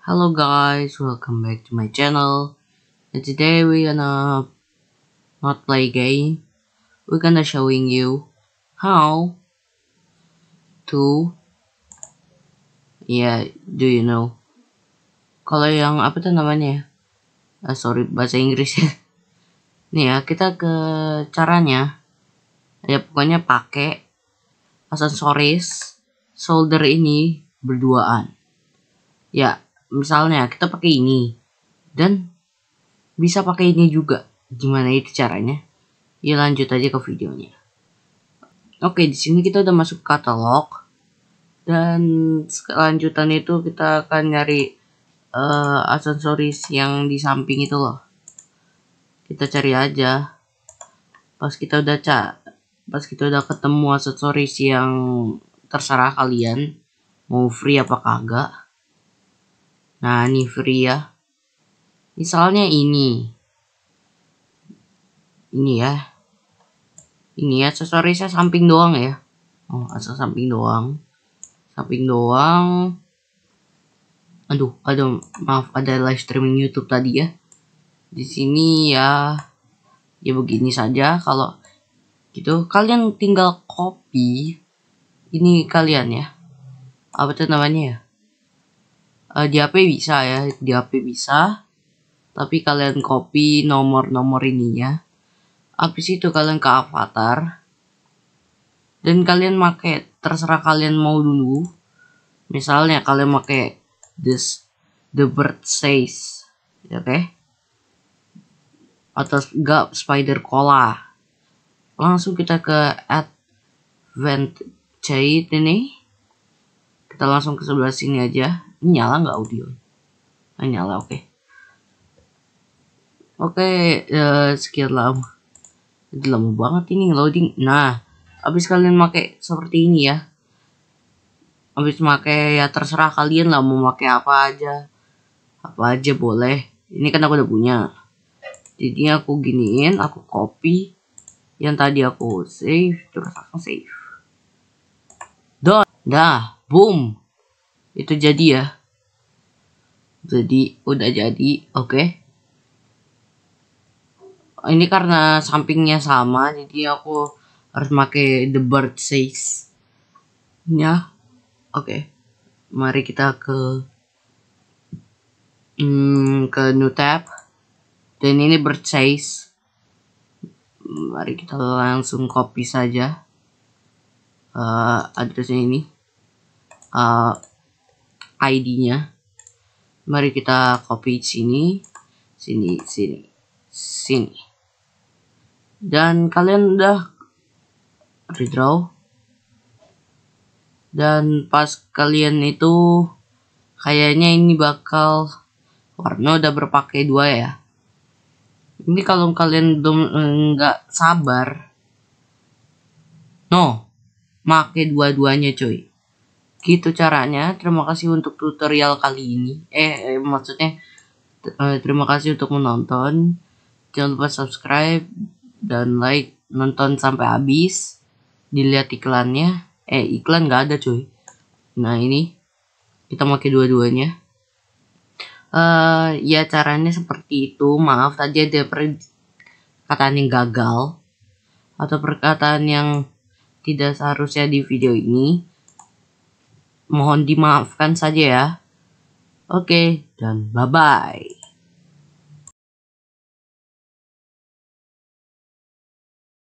Hello guys, welcome back to my channel. And today we gonna not play game. We gonna showing you how to yeah, do you know? Kalau yang apa tuh namanya? Uh, sorry bahasa Inggris ya. Nih ya, kita ke caranya. Ya pokoknya pakai aksesoris solder ini berduaan. Ya, misalnya kita pakai ini dan bisa pakai ini juga gimana ya itu caranya ya lanjut aja ke videonya oke di sini kita udah masuk katalog dan kelanjutan itu kita akan nyari uh, aksesoris yang di samping itu loh kita cari aja pas kita udah cak pas kita udah ketemu aksesoris yang terserah kalian mau free apa kagak Nah, ini free ya. Misalnya ini. Ini ya. Ini ya aksesorisnya samping doang ya. Oh, asal samping doang. Samping doang. Aduh, aduh maaf ada live streaming YouTube tadi ya. Di sini ya ya begini saja kalau gitu kalian tinggal copy ini kalian ya. Apa tuh namanya ya? uh, di HP bisa ya di HP bisa tapi kalian copy nomor-nomor ininya habis itu kalian ke avatar dan kalian pakai terserah kalian mau dulu misalnya kalian pakai this the bird says ya, oke okay? atau gap spider cola langsung kita ke advantage ini kita langsung ke sebelah sini aja ini nyala nggak audio? Ah, nyala, oke. Okay. Oke, okay, uh, eh, sekian lama. jadi lama banget ini loading. Nah, habis kalian pakai seperti ini ya. Habis pakai ya terserah kalian lah mau pakai apa aja. Apa aja boleh. Ini kan aku udah punya. Jadi aku giniin, aku copy yang tadi aku save terus aku save. Dah, dah, boom itu jadi ya jadi udah jadi oke okay. ini karena sampingnya sama jadi aku harus pakai the bird says ya oke okay. mari kita ke hmm, ke new tab dan ini bird says mari kita langsung copy saja uh, eh, address ini uh, ID-nya. Mari kita copy sini, sini, sini, sini. Dan kalian udah redraw. Dan pas kalian itu kayaknya ini bakal warna udah berpakai dua ya. Ini kalau kalian belum nggak sabar, no, pakai dua-duanya cuy gitu caranya terima kasih untuk tutorial kali ini eh, eh maksudnya eh, terima kasih untuk menonton jangan lupa subscribe dan like nonton sampai habis dilihat iklannya eh iklan gak ada cuy nah ini kita pakai dua-duanya uh, ya caranya seperti itu maaf tadi ada perkataan yang gagal atau perkataan yang tidak seharusnya di video ini Mohon dimaafkan saja ya. Oke, okay, dan bye-bye.